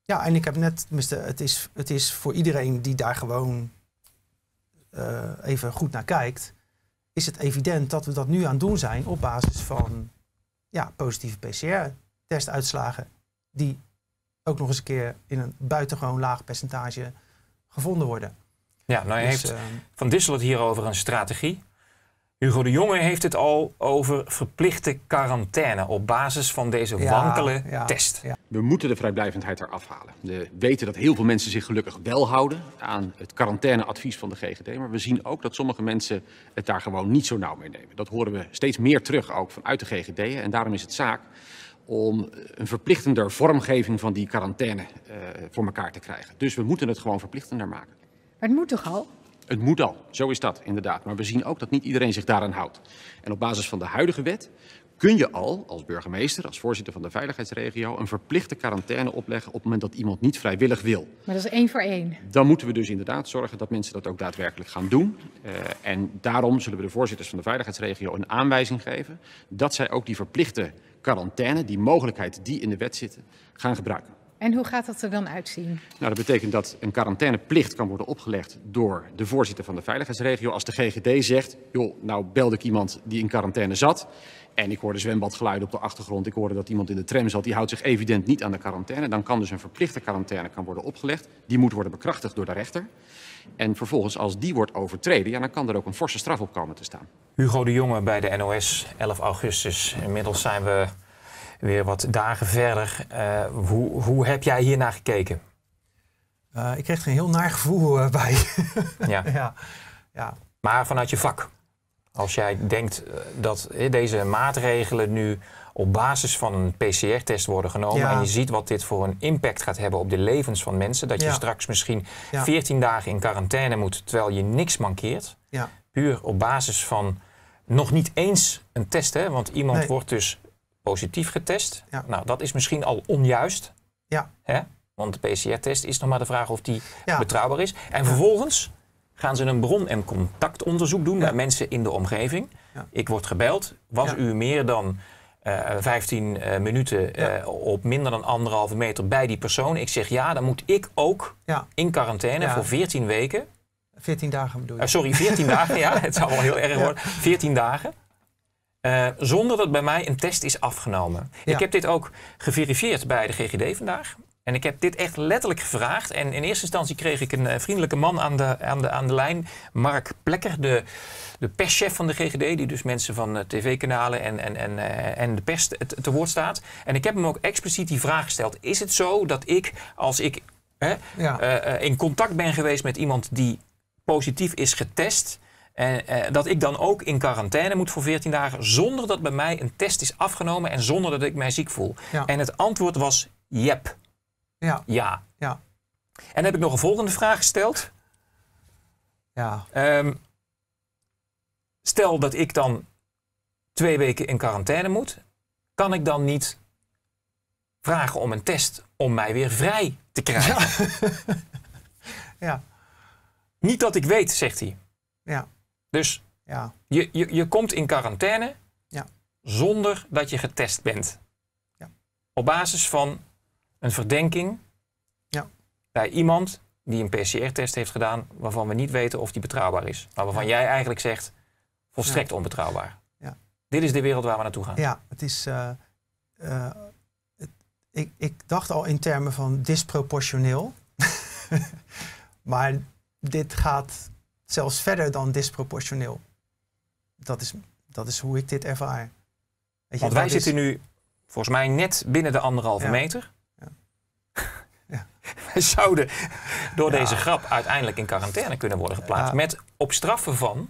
Ja, en ik heb net, tenminste, het is, het is voor iedereen die daar gewoon eh, even goed naar kijkt, is het evident dat we dat nu aan het doen zijn op basis van ja, positieve PCR-testuitslagen die ook nog eens een keer in een buitengewoon laag percentage gevonden worden. Ja, nou dus, heeft ehm, Van Dissel het hier over een strategie. Hugo de Jonge heeft het al over verplichte quarantaine op basis van deze ja, wankele test. We moeten de vrijblijvendheid eraf halen. We weten dat heel veel mensen zich gelukkig wel houden aan het quarantaineadvies van de GGD. Maar we zien ook dat sommige mensen het daar gewoon niet zo nauw mee nemen. Dat horen we steeds meer terug ook vanuit de GGD. en daarom is het zaak om een verplichtender vormgeving van die quarantaine eh, voor elkaar te krijgen. Dus we moeten het gewoon verplichtender maken. Maar het moet toch al? Het moet al, zo is dat inderdaad. Maar we zien ook dat niet iedereen zich daaraan houdt. En op basis van de huidige wet kun je al als burgemeester, als voorzitter van de veiligheidsregio, een verplichte quarantaine opleggen op het moment dat iemand niet vrijwillig wil. Maar dat is één voor één. Dan moeten we dus inderdaad zorgen dat mensen dat ook daadwerkelijk gaan doen. Eh, en daarom zullen we de voorzitters van de veiligheidsregio een aanwijzing geven dat zij ook die verplichte quarantaine, die mogelijkheid die in de wet zitten, gaan gebruiken. En hoe gaat dat er dan uitzien? Nou, dat betekent dat een quarantaineplicht kan worden opgelegd door de voorzitter van de veiligheidsregio. Als de GGD zegt, joh, nou belde ik iemand die in quarantaine zat. En ik hoorde zwembadgeluiden op de achtergrond. Ik hoorde dat iemand in de tram zat. Die houdt zich evident niet aan de quarantaine. Dan kan dus een verplichte quarantaine kan worden opgelegd. Die moet worden bekrachtigd door de rechter. En vervolgens, als die wordt overtreden, ja, dan kan er ook een forse straf op komen te staan. Hugo de Jonge bij de NOS, 11 augustus. Inmiddels zijn we weer wat dagen verder. Eh, hoe, hoe heb jij hiernaar gekeken? Eh, ik kreeg er een heel naar gevoel eh, bij. [laughs] ja. ja. ja. Maar vanuit je vak. Als jij denkt dat deze maatregelen nu op basis van een PCR-test worden genomen. En je ziet wat dit voor een impact gaat hebben op de levens van mensen. Dat je straks misschien 14 dagen in quarantaine moet terwijl je niks mankeert. Puur op basis van nog niet eens een test, hè? want iemand wordt dus positief getest. Nou, dat is misschien al onjuist. Ja. Hè? Want de PCR-test is nog maar de vraag of die betrouwbaar is. En vervolgens gaan ze een bron- en contactonderzoek doen naar mensen in de omgeving. Ik word gebeld. Was u meer dan 15 eh, eh, minuten eh, op minder dan anderhalve meter bij die persoon. Ik zeg ja, dan moet ik ook in quarantaine voor 14 weken. 14 dagen bedoel je? sorry, 14 dagen, ja. [laughs] Het zou wel heel erg worden. 14 dagen. zonder dat bij mij een test is afgenomen. Ik heb dit ook geverifieerd bij de GGD vandaag. En ik heb dit echt letterlijk gevraagd. En in eerste instantie kreeg ik een eh, vriendelijke man aan de, aan de, aan de lijn. Mark Plekker, de, de perschef van de GGD. Die dus mensen van eh, tv-kanalen en, en, en, eh, en de pers te, te woord staat. En ik heb hem ook expliciet die vraag gesteld. Is het zo dat ik, als ik hè, in contact ben geweest met iemand die positief is getest... En dat ik dan ook in quarantaine moet voor 14 dagen zonder dat bij mij een test is afgenomen en zonder dat ik mij ziek voel. En het antwoord was jep. Ja. ja. ja. En heb ik nog een volgende vraag gesteld? Ja. Ehm, stel dat ik dan twee weken in quarantaine moet, kan ik dan niet vragen om een test om mij weer vrij te krijgen? Ja. [laughs] ja. Niet dat ik weet, zegt hij. Ja. Dus ja. Je, je, je komt in quarantaine ja. zonder dat je getest bent. Ja. Op basis van een verdenking ja. bij iemand die een PCR-test heeft gedaan waarvan we niet weten of die betrouwbaar is. Maar waarvan jij eigenlijk zegt volstrekt onbetrouwbaar. Ja. Dit is de wereld waar we naartoe gaan. Ja, het is. Eh, eh, ik, ik dacht al in termen van disproportioneel. [laughs] maar dit gaat zelfs verder dan disproportioneel. Dat is, dat is hoe ik dit ervaar. Weet je, Want wij zitten nu volgens mij net binnen de anderhalve meter. [laughs] wij zouden door deze grap uiteindelijk in quarantaine kunnen worden geplaatst. Met op straffen van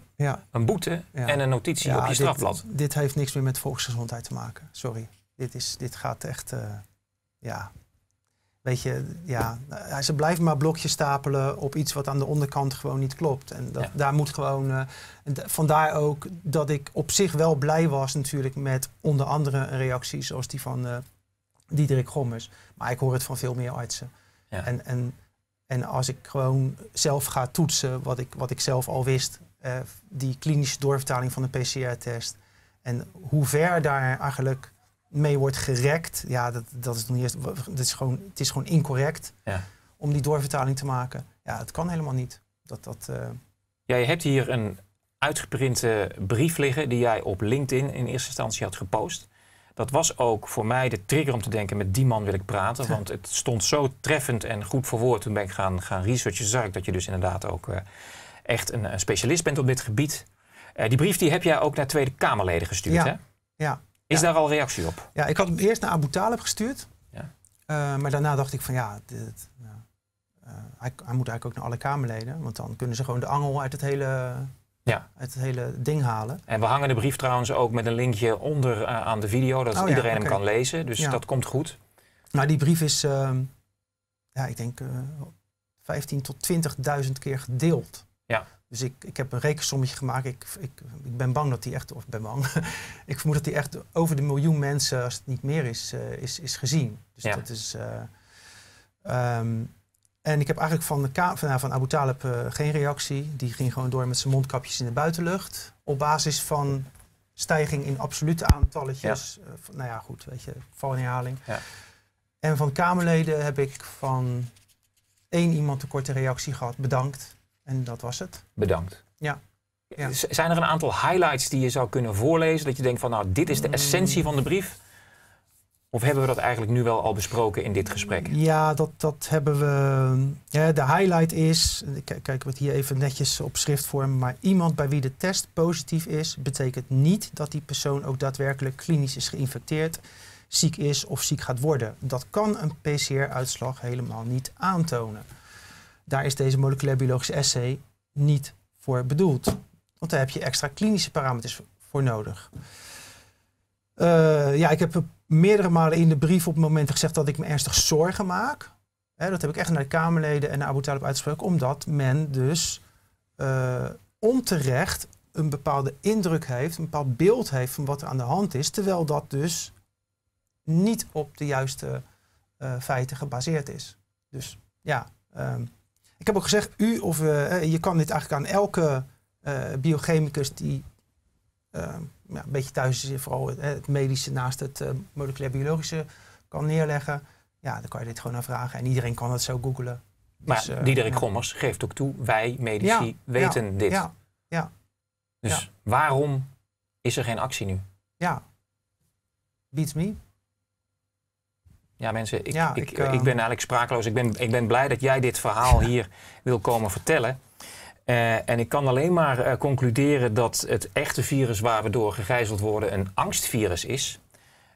een boete en een notitie op je strafblad. Dit, heeft niks meer met volksgezondheid te maken. Sorry. Dit, is, dit gaat echt. Eh, ja. Weet je, ja, ze blijven maar blokjes stapelen op iets wat aan de onderkant gewoon niet klopt. En dat, daar moet gewoon. Eh, vandaar ook dat ik op zich wel blij was, natuurlijk, met onder andere reacties zoals die van uh, Diederik Gommers. Maar ik hoor het van veel meer artsen. En, en, en als ik gewoon zelf ga toetsen wat ik, wat ik zelf al wist, eh, die klinische doorvertaling van de PCR-test en hoe ver daar eigenlijk mee wordt gerekt, ja, dat, dat is nog niet eens, dat is gewoon, het is gewoon incorrect ja. om die doorvertaling te maken. Ja, het kan helemaal niet. Dat, dat, Ja, eh, je hebt hier een uitgeprinte brief liggen die jij op LinkedIn in eerste instantie had gepost. Dat was ook voor mij de trigger om te denken, met die man wil ik praten. Want het stond zo treffend en goed verwoord. Toen ben ik gaan, gaan researchen, zag ik dat je dus inderdaad ook eh, echt een, specialist bent op dit gebied. Eh, die brief die heb jij ook naar Tweede Kamerleden gestuurd, hè? Ja. Is daar al reactie op? Ja, ik had hem eerst naar Abu Talib gestuurd. Ja. Eh, maar daarna dacht ik van ja, hij, hij moet eigenlijk ook naar alle Kamerleden. Want dan kunnen ze gewoon de angel uit het hele ja. het hele ding halen. En we hangen de brief trouwens ook met een linkje onder eh, aan de video, dat oh iedereen hem kan lezen. Dus dat komt goed. Nou, die brief is, ehm, ja, ik denk, uh, eh, 15 tot 20.000 keer gedeeld. Ja. Dus ik, ik heb een rekensommetje gemaakt. Ik, ik, ik ben bang dat die echt, of ben bang, [laughs] ik vermoed dat die echt over de miljoen mensen, als het niet meer is, eh, is, is gezien. Dus dat is. Ehm, en ik heb eigenlijk van, de van, nou, van Abu Talib eh, geen reactie. Die ging gewoon door met zijn mondkapjes in de buitenlucht. Op basis van stijging in absolute aantalletjes. Eh, nou ja, goed, weet je, val in herhaling. Ja. En van Kamerleden heb ik van één iemand een korte reactie gehad. Bedankt. En dat was het. Bedankt. Ja. ja. Zijn er een aantal highlights die je zou kunnen voorlezen? Dat je denkt van, nou, dit is de essentie van de brief. Of hebben we dat eigenlijk nu wel al besproken in dit gesprek? Ja, dat, dat hebben we. Ja, de highlight is, kijk wat hier even netjes op schrift vormen. maar iemand bij wie de test positief is, betekent niet dat die persoon ook daadwerkelijk klinisch is geïnfecteerd, ziek is of ziek gaat worden. Dat kan een PCR-uitslag helemaal niet aantonen. Daar is deze moleculair biologische essay niet voor bedoeld. Want daar heb je extra klinische parameters voor nodig. Eh, ja, ik heb meerdere malen in de brief op het moment gezegd dat ik me ernstig zorgen maak. Hè, dat heb ik echt naar de Kamerleden en naar Abu Talib uitgesproken, omdat men dus eh, onterecht een bepaalde indruk heeft, een bepaald beeld heeft van wat er aan de hand is, terwijl dat dus niet op de juiste eh, feiten gebaseerd is. Dus ja, ehm, ik heb ook gezegd, u of eh, je kan dit eigenlijk aan elke biochemicus die Ehm, ja, een beetje thuis is, vooral het, medische naast het eh, moleculair biologische kan neerleggen. Ja, dan kan je dit gewoon aan En iedereen kan het zo googelen. Maar dus, eh, Diederik ja. geeft ook toe, wij medici weten dit. Ja, ja. Dus waarom is er geen actie nu? Ja, beats me. Ja, mensen, ik, ik, ik, ehm, ben eigenlijk sprakeloos. Ik ben, ik ben blij dat jij dit verhaal [laughs] hier wil komen vertellen. Eh, en ik kan alleen maar eh, concluderen dat het echte virus waar we door gegijzeld worden een angstvirus is.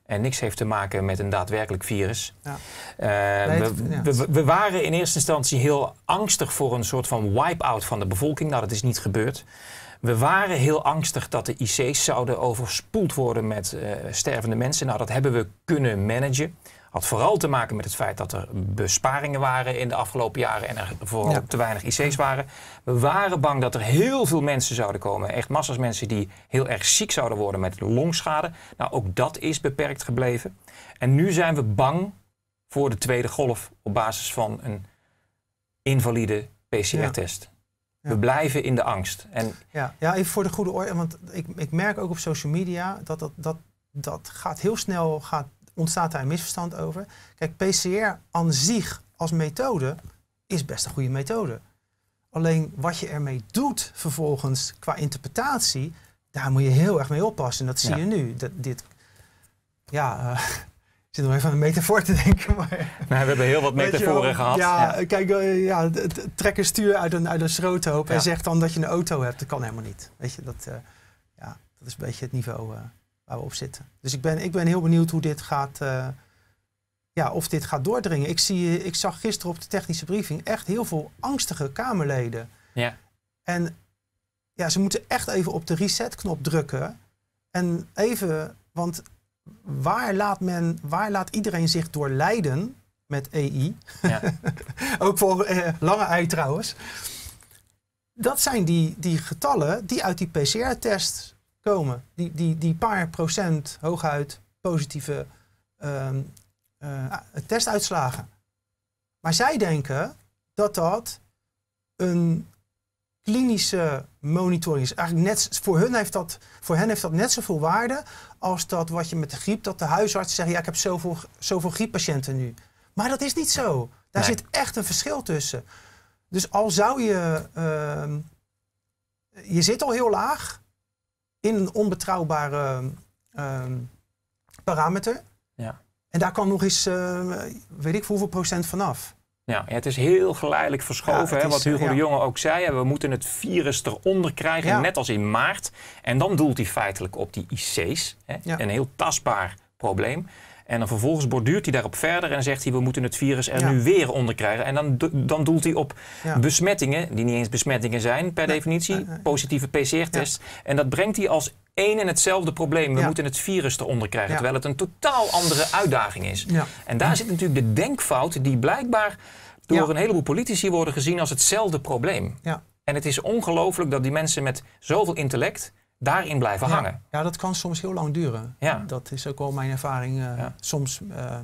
En niks heeft te maken met een daadwerkelijk virus. Eh, ja. we, we, we, waren in eerste instantie heel angstig voor een soort van wipe-out van de bevolking. Nou, dat is niet gebeurd. We waren heel angstig dat de IC's zouden overspoeld worden met stervende mensen. Nou, dat hebben we kunnen managen. Had vooral te maken met het feit dat er besparingen waren in de afgelopen jaren en er vooral te weinig IC's waren. We waren bang dat er heel veel mensen zouden komen. Echt massas mensen die heel erg ziek zouden worden met longschade. Nou, ook dat is beperkt gebleven. En nu zijn we bang voor de tweede golf op basis van een invalide PCR-test. We blijven in de angst. En ja, ja, even voor de goede orde. Want ik, ik merk ook op social media dat dat, dat, dat gaat heel snel gaat ontstaat daar een misverstand over. Kijk, PCR aan zich als methode is best een goede methode. Alleen wat je ermee doet vervolgens qua interpretatie, daar moet je heel erg mee oppassen. En dat zie je nu. Dat, dit, ja, eh, [laughs] ik zit nog even aan een metafoor te denken. Maar, nou, we hebben heel wat metaforen gehad. Ja, kijk, eh, ja, trek stuur uit een, uit een schroothoop en zeg dan dat je een auto hebt. Dat kan helemaal niet. Weet je, dat, eh, ja, dat is een beetje het niveau op zitten. Dus ik ben, ik ben heel benieuwd hoe dit gaat, eh, ja, of dit gaat doordringen. Ik, zie, ik zag gisteren op de technische briefing echt heel veel angstige Kamerleden. Ja. En ja, ze moeten echt even op de resetknop drukken. En even, want waar laat, men, waar laat iedereen zich door leiden met EI? Ja. [laughs] Ook voor eh, lange ei trouwens. Dat zijn die, die getallen die uit die PCR-test komen. Die, die, die paar procent hooguit positieve uh, testuitslagen. Maar zij denken dat dat een klinische monitoring is. Eigenlijk net, voor, hun heeft dat, voor hen heeft dat net zoveel waarde als dat wat je met de griep, dat de huisarts zeggen, ja, ik heb zoveel, zoveel grieppatiënten nu. Maar dat is niet zo. Daar zit echt een verschil tussen. Dus al zou je, ehm, je zit al heel laag, in een onbetrouwbare ehm, parameter. Ja. En daar kwam nog eens, eh, weet ik hoeveel procent vanaf. Ja, het is heel geleidelijk verschoven. hè, wat Hugo eh, de Jonge ook zei, we moeten het virus eronder krijgen, net als in maart. En dan doelt hij feitelijk op die IC's. Hè, een heel tastbaar probleem. En dan vervolgens borduurt hij daarop verder en zegt hij: we moeten het virus er nu weer onder krijgen. En dan, dan doelt hij op besmettingen, die niet eens besmettingen zijn per definitie, positieve PCR-test. En dat brengt hij als één en hetzelfde probleem. We moeten het virus eronder krijgen, terwijl het een totaal andere uitdaging is. En daar zit natuurlijk de denkfout die blijkbaar door een heleboel politici worden gezien als hetzelfde probleem. En het is ongelooflijk dat die mensen met zoveel intellect daarin blijven hangen. Ja, dat kan soms heel lang duren. Ja. Dat is ook wel mijn ervaring. Eh, soms eh,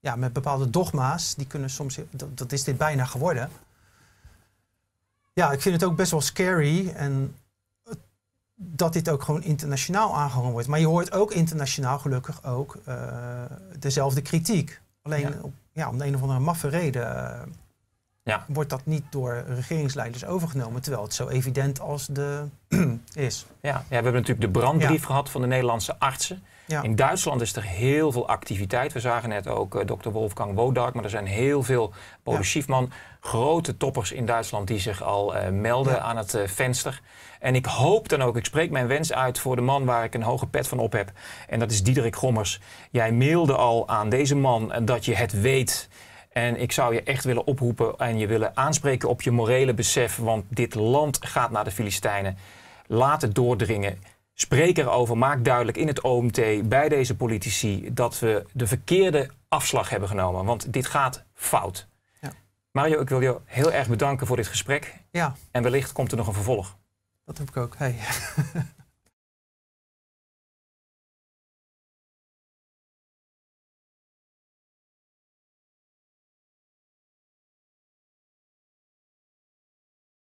ja, met bepaalde dogma's, die kunnen soms, dat, is dit bijna geworden. Ja, ik vind het ook best wel scary en eh, dat dit ook gewoon internationaal aangehangen wordt. Maar je hoort ook internationaal gelukkig ook dezelfde kritiek. Alleen ja. om de een of andere maffe reden wordt dat niet door regeringsleiders overgenomen, terwijl het zo evident als de [clears throat] is. Ja. ja, we hebben natuurlijk de brandbrief gehad van de Nederlandse artsen. In Duitsland is er heel veel activiteit. We zagen net ook eh, dokter Wolfgang Wodark, maar er zijn heel veel Paul Schiefman, grote toppers in Duitsland die zich al eh, melden aan het eh, venster. En ik hoop dan ook, ik spreek mijn wens uit voor de man waar ik een hoge pet van op heb. En dat is Diederik Gommers. Jij mailde al aan deze man dat je het weet. En ik zou je echt willen oproepen en je willen aanspreken op je morele besef. Want dit land gaat naar de Filistijnen. Laat het doordringen. Spreek erover. Maak duidelijk in het OMT bij deze politici dat we de verkeerde afslag hebben genomen. Want dit gaat fout. Ja. Mario, ik wil je heel erg bedanken voor dit gesprek. Ja. En wellicht komt er nog een vervolg. Dat heb ik ook. Hey. [laughs]